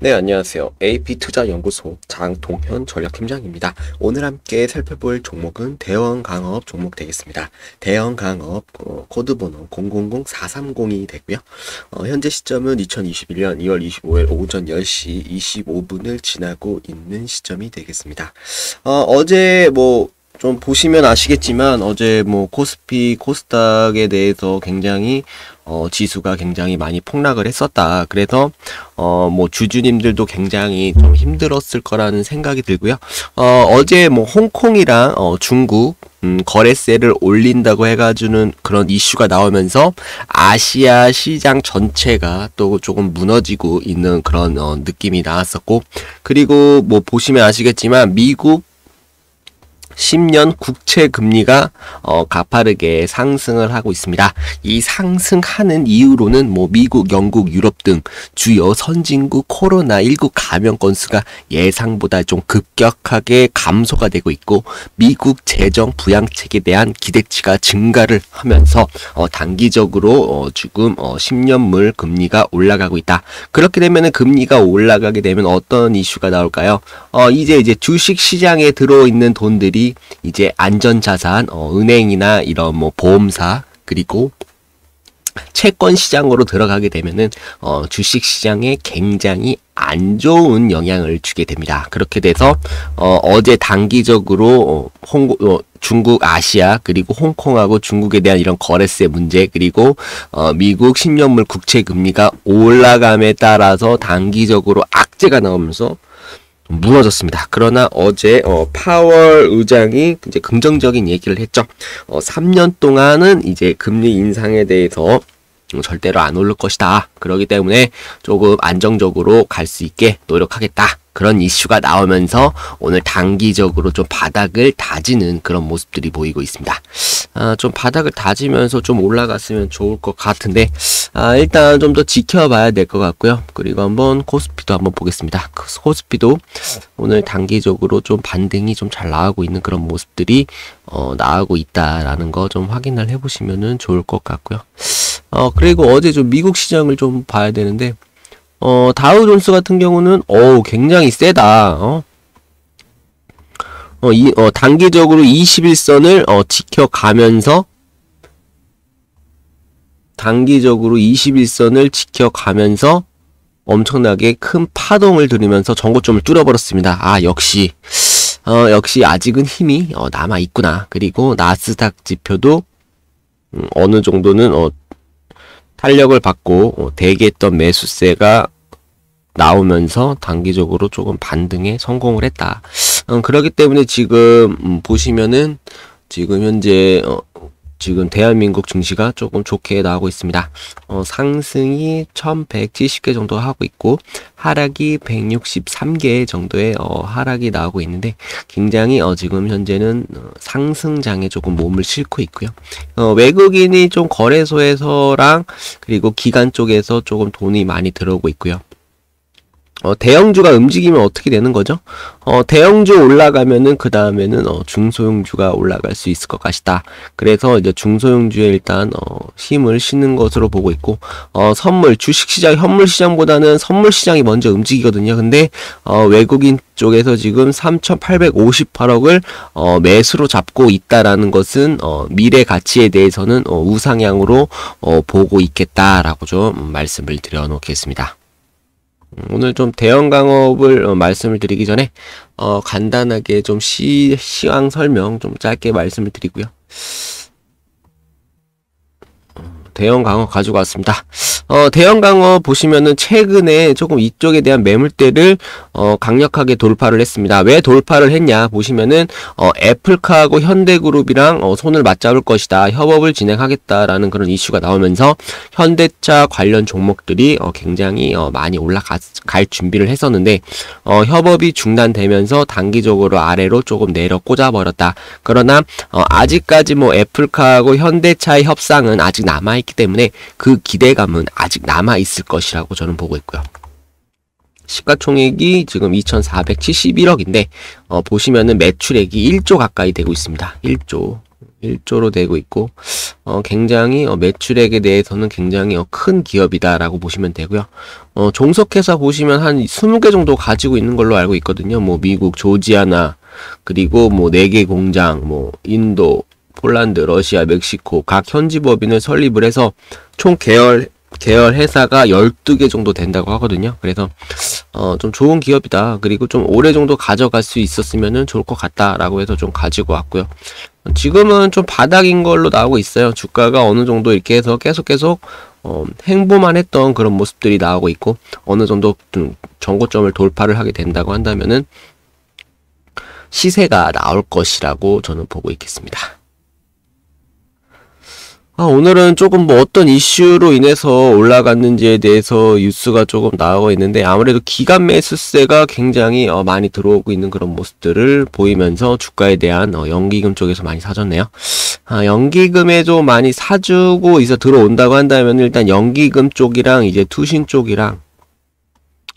네, 안녕하세요. AP투자연구소 장동현 전략팀장입니다. 오늘 함께 살펴볼 종목은 대형강업 종목 되겠습니다. 대형강업 어, 코드번호 000430이 되고요. 어, 현재 시점은 2021년 2월 25일 오전 10시 25분을 지나고 있는 시점이 되겠습니다. 어, 어제 뭐좀 보시면 아시겠지만 어제 뭐 코스피 코스닥에 대해서 굉장히 어 지수가 굉장히 많이 폭락을 했었다 그래서 어 뭐 주주님들도 굉장히 좀 힘들었을 거라는 생각이 들고요 어 어제 뭐 홍콩이랑 어 중국 음, 거래세를 올린다고 해가지는 그런 이슈가 나오면서 아시아 시장 전체가 또 조금 무너지고 있는 그런 어, 느낌이 나왔었고 그리고 뭐 보시면 아시겠지만 미국 10년 국채 금리가 어, 가파르게 상승을 하고 있습니다. 이 상승하는 이유로는 뭐 미국, 영국, 유럽 등 주요 선진국 코로나19 감염 건수가 예상보다 좀 급격하게 감소가 되고 있고 미국 재정 부양책에 대한 기대치가 증가를 하면서 어, 단기적으로 어, 지금 어, 10년물 금리가 올라가고 있다. 그렇게 되면 금리가 올라가게 되면 어떤 이슈가 나올까요? 어, 이제 이제 주식 시장에 들어있는 돈들이 이 이제 안전자산, 어, 은행이나 이런 뭐 보험사 그리고 채권 시장으로 들어가게 되면은 어, 주식 시장에 굉장히 안 좋은 영향을 주게 됩니다. 그렇게 돼서 어, 어제 단기적으로 어, 홍, 어, 중국 아시아 그리고 홍콩하고 중국에 대한 이런 거래세 문제 그리고 어, 미국 10년물 국채 금리가 올라감에 따라서 단기적으로 악재가 나오면서 무너졌습니다. 그러나 어제 어, 파월 의장이 이제 긍정적인 얘기를 했죠. 어, 3년 동안은 이제 금리 인상에 대해서 절대로 안 오를 것이다. 그러기 때문에 조금 안정적으로 갈 수 있게 노력하겠다. 그런 이슈가 나오면서 오늘 단기적으로 좀 바닥을 다지는 그런 모습들이 보이고 있습니다. 아, 좀 바닥을 다지면서 좀 올라갔으면 좋을 것 같은데 아, 일단 좀 더 지켜봐야 될 것 같고요. 그리고 한번 코스피도 한번 보겠습니다. 그 코스피도 오늘 단기적으로 좀 반등이 좀 잘 나오고 있는 그런 모습들이 어, 나오고 있다라는 거 좀 확인을 해보시면 좋을 것 같고요. 어, 그리고 어제 좀 미국 시장을 좀 봐야 되는데 어, 다우존스 같은 경우는 어 굉장히 세다. 어? 어, 이, 어, 단기적으로 21선을 어, 지켜가면서 단기적으로 21선을 지켜가면서 엄청나게 큰 파동을 들으면서 전고점을 뚫어버렸습니다. 아 역시 어, 역시 아직은 힘이 어, 남아 있구나. 그리고 나스닥 지표도 음, 어느 정도는 어, 탄력을 받고 어, 대기했던 매수세가 나오면서 단기적으로 조금 반등에 성공을 했다. 어, 그렇기 때문에 지금 음, 보시면은 지금 현재 어, 지금 대한민국 증시가 조금 좋게 나오고 있습니다. 어, 상승이 1170개 정도 하고 있고 하락이 163개 정도의 어, 하락이 나오고 있는데 굉장히 어, 지금 현재는 어, 상승장에 조금 몸을 싣고 있고요. 어, 외국인이 좀 거래소에서랑 그리고 기관 쪽에서 조금 돈이 많이 들어오고 있고요. 어, 대형주가 움직이면 어떻게 되는 거죠? 어, 대형주 올라가면은 그 다음에는 어, 중소형주가 올라갈 수 있을 것같다 그래서 이제 중소형주에 일단 어, 힘을 싣는 것으로 보고 있고 어, 선물 주식시장 현물시장보다는 선물시장이 먼저 움직이거든요. 근데 어, 외국인 쪽에서 지금 3,858억을 어, 매수로 잡고 있다라는 것은 어, 미래 가치에 대해서는 어, 우상향으로 어, 보고 있겠다라고 좀 말씀을 드려놓겠습니다. 오늘 좀 대형 강업을 어, 말씀을 드리기 전에 어, 간단하게 좀 시, 시황 설명 좀 짧게 말씀을 드리고요. 대형 강어 가지고 왔습니다. 어, 대형 강어 보시면은 최근에 조금 이쪽에 대한 매물대를 어, 강력하게 돌파를 했습니다. 왜 돌파를 했냐 보시면은 어, 애플카하고 현대그룹이랑 어, 손을 맞잡을 것이다. 협업을 진행하겠다라는 그런 이슈가 나오면서 현대차 관련 종목들이 어, 굉장히 어, 많이 올라갈 준비를 했었는데 어, 협업이 중단되면서 단기적으로 아래로 조금 내려 꽂아버렸다. 그러나 어, 아직까지 뭐 애플카하고 현대차의 협상은 아직 남아있 했기 때문에 그 기대감은 아직 남아 있을 것이라고 저는 보고 있고요. 시가총액이 지금 2,471억인데 어, 보시면은 매출액이 1조 가까이 되고 있습니다. 1조 1조로 되고 있고 어, 굉장히 어, 매출액에 대해서는 굉장히 어, 큰 기업이다라고 보시면 되고요. 어, 종속회사 보시면 한 20개 정도 가지고 있는 걸로 알고 있거든요. 뭐 미국 조지아나 그리고 뭐 4개 공장, 뭐 인도, 폴란드, 러시아, 멕시코 각 현지 법인을 설립을 해서 총 계열 계열 회사가 12개 정도 된다고 하거든요. 그래서 어, 좀 좋은 기업이다. 그리고 좀 오래 정도 가져갈 수 있었으면 좋을 것 같다라고 해서 좀 가지고 왔고요. 지금은 좀 바닥인 걸로 나오고 있어요. 주가가 어느 정도 이렇게 해서 계속 계속 어, 행보만 했던 그런 모습들이 나오고 있고 어느 정도 좀 정고점을 돌파를 하게 된다고 한다면은 시세가 나올 것이라고 저는 보고 있겠습니다. 아, 오늘은 조금 뭐 어떤 이슈로 인해서 올라갔는지에 대해서 뉴스가 조금 나오고 있는데 아무래도 기간 매수세가 굉장히 어, 많이 들어오고 있는 그런 모습들을 보이면서 주가에 대한 어, 연기금 쪽에서 많이 사줬네요. 아, 연기금에 좀 많이 사주고 있어 들어온다고 한다면 일단 연기금 쪽이랑 이제 투신 쪽이랑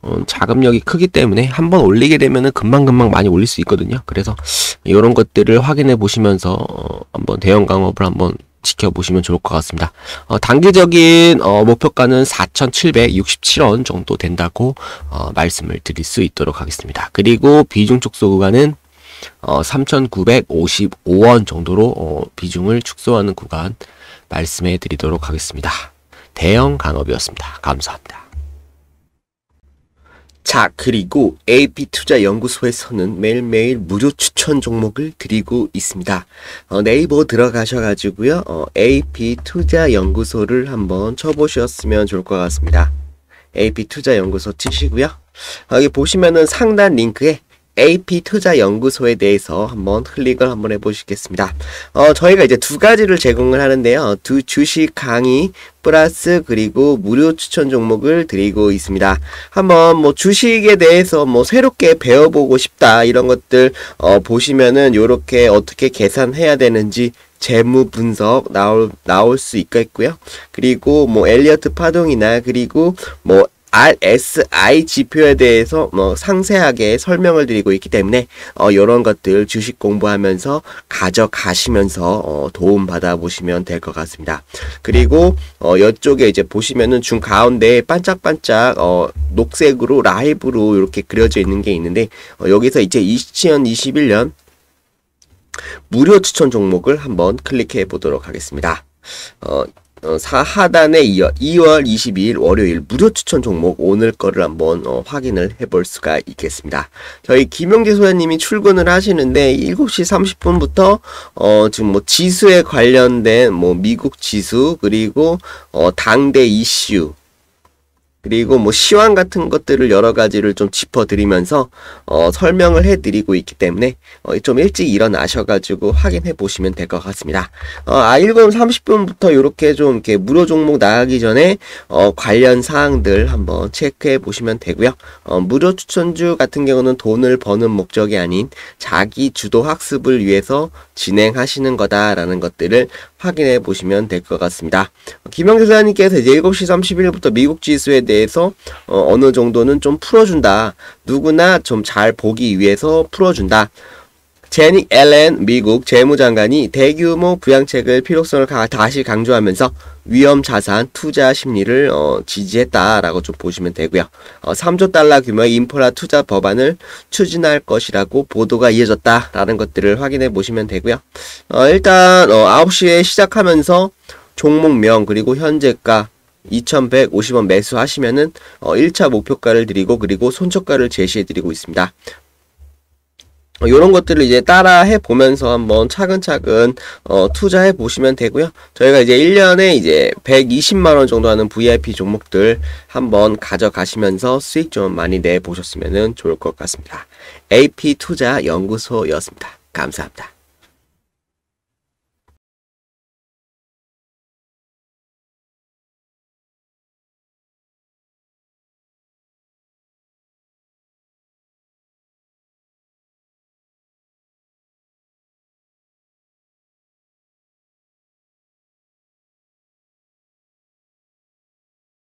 어, 자금력이 크기 때문에 한번 올리게 되면은 금방금방 많이 올릴 수 있거든요. 그래서 이런 것들을 확인해 보시면서 어, 한번 대형 강업을 한번 지켜보시면 좋을 것 같습니다. 어, 단기적인 어, 목표가는 4,767원 정도 된다고 어, 말씀을 드릴 수 있도록 하겠습니다. 그리고 비중 축소 구간은 어, 3,955원 정도로 어, 비중을 축소하는 구간 말씀해 드리도록 하겠습니다. 대형 강업이었습니다. 감사합니다. 자, 그리고 AP투자연구소에서는 매일매일 무료 추천 종목을 드리고 있습니다. 어, 네이버 들어가셔가지고요. 어, AP투자연구소를 한번 쳐보셨으면 좋을 것 같습니다. AP투자연구소 치시고요. 어, 여기 보시면은 상단 링크에 AP 투자 연구소에 대해서 한번 클릭을 한번 해보시겠습니다. 어, 저희가 이제 두 가지를 제공을 하는데요. 두 주식 강의 플러스 그리고 무료 추천 종목을 드리고 있습니다. 한번 뭐 주식에 대해서 뭐 새롭게 배워보고 싶다 이런 것들 어, 보시면은 이렇게 어떻게 계산해야 되는지 재무 분석 나올 나올 수 있겠고요. 그리고 뭐 엘리어트 파동이나 그리고 뭐 RSI 지표에 대해서 뭐 상세하게 설명을 드리고 있기 때문에 이런 어, 것들 주식 공부하면서 가져가시면서 어, 도움 받아보시면 될 것 같습니다. 그리고 어, 이쪽에 이제 보시면은 중 가운데 반짝반짝 어, 녹색으로 라이브로 이렇게 그려져 있는 게 있는데 어, 여기서 이제 2021년 무료 추천 종목을 한번 클릭해 보도록 하겠습니다. 어, 어, 하단에 이어 2월 22일 월요일 무료 추천 종목 오늘 거를 한번 어, 확인을 해볼 수가 있겠습니다. 저희 김용재 소장님이 출근을 하시는데 7시 30분부터 어, 지금 뭐 지수에 관련된 뭐 미국 지수 그리고 어, 당대 이슈 그리고 뭐 시황 같은 것들을 여러 가지를 좀 짚어드리면서 어, 설명을 해드리고 있기 때문에 어, 좀 일찍 일어나셔가지고 확인해 보시면 될 것 같습니다. 어, 아 1금 30분부터 이렇게 좀 이렇게 무료 종목 나가기 전에 어, 관련 사항들 한번 체크해 보시면 되고요. 어, 무료 추천주 같은 경우는 돈을 버는 목적이 아닌 자기 주도 학습을 위해서 진행하시는 거다라는 것들을 확인해 보시면 될 것 같습니다. 김영 교사님께서 이제 7시 31일부터 미국 지수에 대해서 어, 어느 정도는 좀 풀어준다. 누구나 좀 잘 보기 위해서 풀어준다. 제닉 앨런 미국 재무장관이 대규모 부양책을 필요성을 다시 강조하면서 위험 자산 투자 심리를 어, 지지했다라고 좀 보시면 되고요. 어, 3조 달러 규모의 인프라 투자 법안을 추진할 것이라고 보도가 이어졌다라는 것들을 확인해 보시면 되고요. 어, 일단 어, 9시에 시작하면서 종목명 그리고 현재가 2,150원 매수하시면은 어, 1차 목표가를 드리고 그리고 손절가를 제시해 드리고 있습니다. 이런 것들을 이제 따라 해 보면서 한번 차근차근 어, 투자해 보시면 되고요. 저희가 이제 1년에 이제 120만 원 정도 하는 VIP 종목들 한번 가져가시면서 수익 좀 많이 내 보셨으면 좋을 것 같습니다. AP 투자 연구소였습니다. 감사합니다.